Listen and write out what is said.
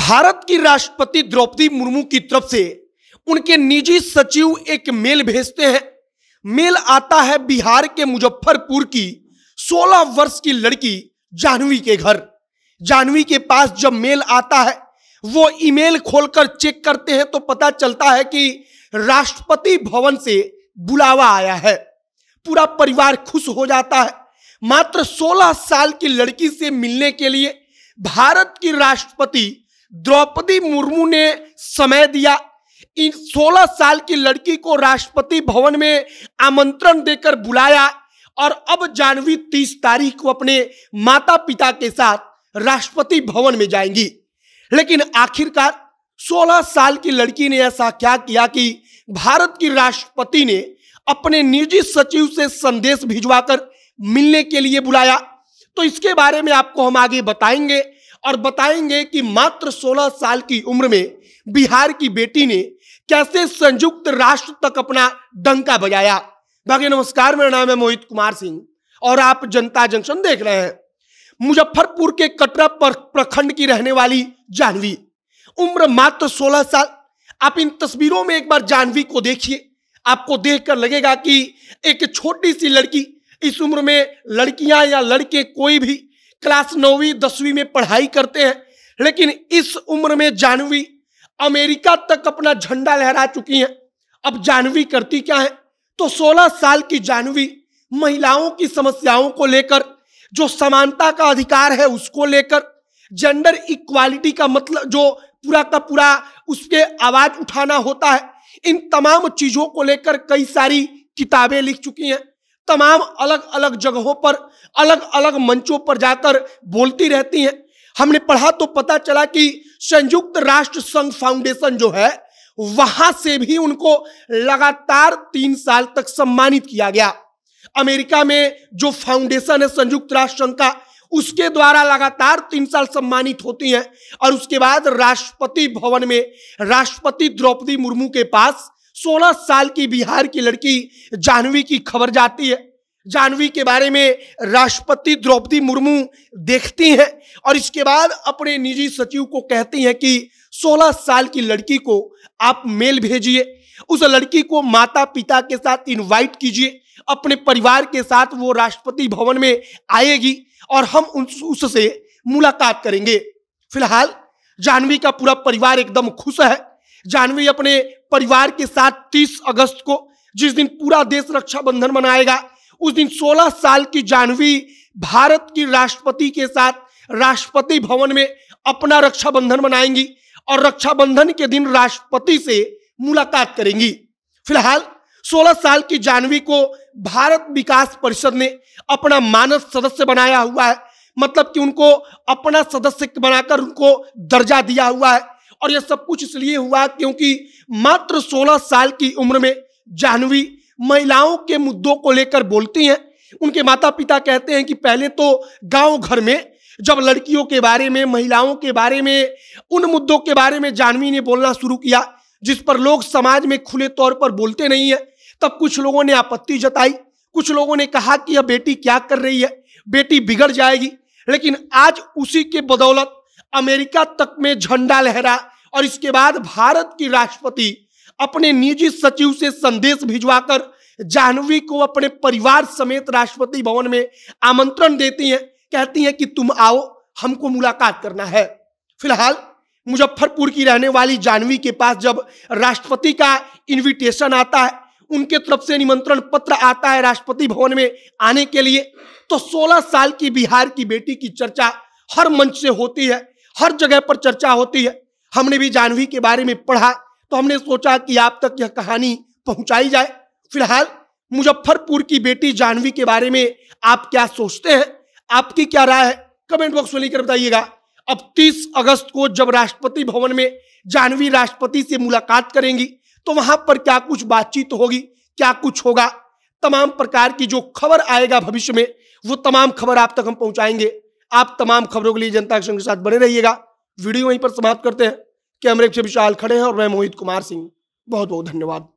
भारत की राष्ट्रपति द्रौपदी मुर्मू की तरफ से उनके निजी सचिव एक मेल भेजते हैं मेल आता है बिहार के मुजफ्फरपुर की 16 वर्ष की लड़की जाह्नवी के घर जाह्नवी के पास जब मेल आता है वो ईमेल खोलकर चेक करते हैं तो पता चलता है कि राष्ट्रपति भवन से बुलावा आया है पूरा परिवार खुश हो जाता है मात्र 16 साल की लड़की से मिलने के लिए भारत की राष्ट्रपति द्रौपदी मुर्मू ने समय दिया इन 16 साल की लड़की को राष्ट्रपति भवन में आमंत्रण देकर बुलाया और अब जानवी 30 तारीख को अपने माता पिता के साथ राष्ट्रपति भवन में जाएंगी लेकिन आखिरकार 16 साल की लड़की ने ऐसा क्या किया कि भारत की राष्ट्रपति ने अपने निजी सचिव से संदेश भिजवाकर मिलने के लिए बुलाया तो इसके बारे में आपको हम आगे बताएंगे और बताएंगे कि मात्र 16 साल की उम्र में बिहार की बेटी ने कैसे संयुक्त राष्ट्र तक अपना डंका बजाया बाकी नमस्कार मेरा नाम है मोहित कुमार सिंह और आप जनता जंक्शन देख रहे हैं मुजफ्फरपुर के कटरा पर प्रखंड की रहने वाली जानवी उम्र मात्र 16 साल आप इन तस्वीरों में एक बार जानवी को देखिए आपको देखकर लगेगा कि एक छोटी सी लड़की इस उम्र में लड़कियां या लड़के कोई भी क्लास नौवीं दसवीं में पढ़ाई करते हैं लेकिन इस उम्र में जानवी अमेरिका तक अपना झंडा लहरा चुकी हैं अब जानवी करती क्या है तो 16 साल की जानवी महिलाओं की समस्याओं को लेकर जो समानता का अधिकार है उसको लेकर जेंडर इक्वालिटी का मतलब जो पूरा का पूरा उसके आवाज उठाना होता है इन तमाम चीजों को लेकर कई सारी किताबें लिख चुकी हैं तमाम अलग अलग जगहों पर अलग अलग मंचों पर जाकर बोलती रहती हैं हमने पढ़ा तो पता चला कि संयुक्त राष्ट्र संघ फाउंडेशन जो है वहां से भी उनको लगातार तीन साल तक सम्मानित किया गया अमेरिका में जो फाउंडेशन है संयुक्त राष्ट्र संघ का उसके द्वारा लगातार तीन साल सम्मानित होती हैं और उसके बाद राष्ट्रपति भवन में राष्ट्रपति द्रौपदी मुर्मू के पास 16 साल की बिहार की लड़की जानवी की खबर जाती है जानवी के बारे में राष्ट्रपति द्रौपदी मुर्मू देखती हैं और इसके बाद अपने निजी सचिव को कहती हैं कि 16 साल की लड़की को आप मेल भेजिए उस लड़की को माता पिता के साथ इनवाइट कीजिए अपने परिवार के साथ वो राष्ट्रपति भवन में आएगी और हम उससे मुलाकात करेंगे फिलहाल जानवी का पूरा परिवार एकदम खुश है जानवी अपने परिवार के साथ 30 अगस्त को जिस दिन पूरा देश रक्षाबंधन मनाएगा उस दिन 16 साल की जानवी भारत की राष्ट्रपति के साथ राष्ट्रपति भवन में अपना रक्षाबंधन मनाएंगी और रक्षाबंधन के दिन राष्ट्रपति से मुलाकात करेंगी फिलहाल 16 साल की जानवी को भारत विकास परिषद ने अपना मानस सदस्य बनाया हुआ है मतलब कि उनको अपना सदस्य बनाकर उनको दर्जा दिया हुआ है और यह सब कुछ इसलिए हुआ क्योंकि मात्र 16 साल की उम्र में जाह्नवी महिलाओं के मुद्दों को लेकर बोलती हैं उनके माता पिता कहते हैं कि पहले तो गांव घर में जब लड़कियों के बारे में महिलाओं के बारे में उन मुद्दों के बारे में जाह्नवी ने बोलना शुरू किया जिस पर लोग समाज में खुले तौर पर बोलते नहीं हैं तब कुछ लोगों ने आपत्ति जताई कुछ लोगों ने कहा कि यह बेटी क्या कर रही है बेटी बिगड़ जाएगी लेकिन आज उसी के बदौलत अमेरिका तक में झंडा लहरा और इसके बाद भारत की राष्ट्रपति अपने निजी सचिव से संदेश भिजवाकर जाह्नवी को अपने परिवार समेत राष्ट्रपति भवन में आमंत्रण देती हैं कहती हैं कि तुम आओ हमको मुलाकात करना है फिलहाल मुजफ्फरपुर की रहने वाली जाह्नवी के पास जब राष्ट्रपति का इनविटेशन आता है उनके तरफ से निमंत्रण पत्र आता है राष्ट्रपति भवन में आने के लिए तो 16 साल की बिहार की बेटी की चर्चा हर मंच से होती है हर जगह पर चर्चा होती है हमने भी जानवी के बारे में पढ़ा तो हमने सोचा कि आप तक यह कहानी पहुंचाई जाए फिलहाल मुजफ्फरपुर की बेटी जानवी के बारे में आप क्या सोचते हैं आपकी क्या राय है कमेंट बॉक्स में लिखकर बताइएगा अब 30 अगस्त को जब राष्ट्रपति भवन में जानवी राष्ट्रपति से मुलाकात करेंगी तो वहां पर क्या कुछ बातचीत होगी क्या कुछ होगा तमाम प्रकार की जो खबर आएगा भविष्य में वो तमाम खबर आप तक हम पहुंचाएंगे आप तमाम खबरों के लिए जनता के साथ बने रहिएगा वीडियो यहीं पर समाप्त करते हैं कैमरे से विशाल खड़े हैं और मैं मोहित कुमार सिंह बहुत बहुत धन्यवाद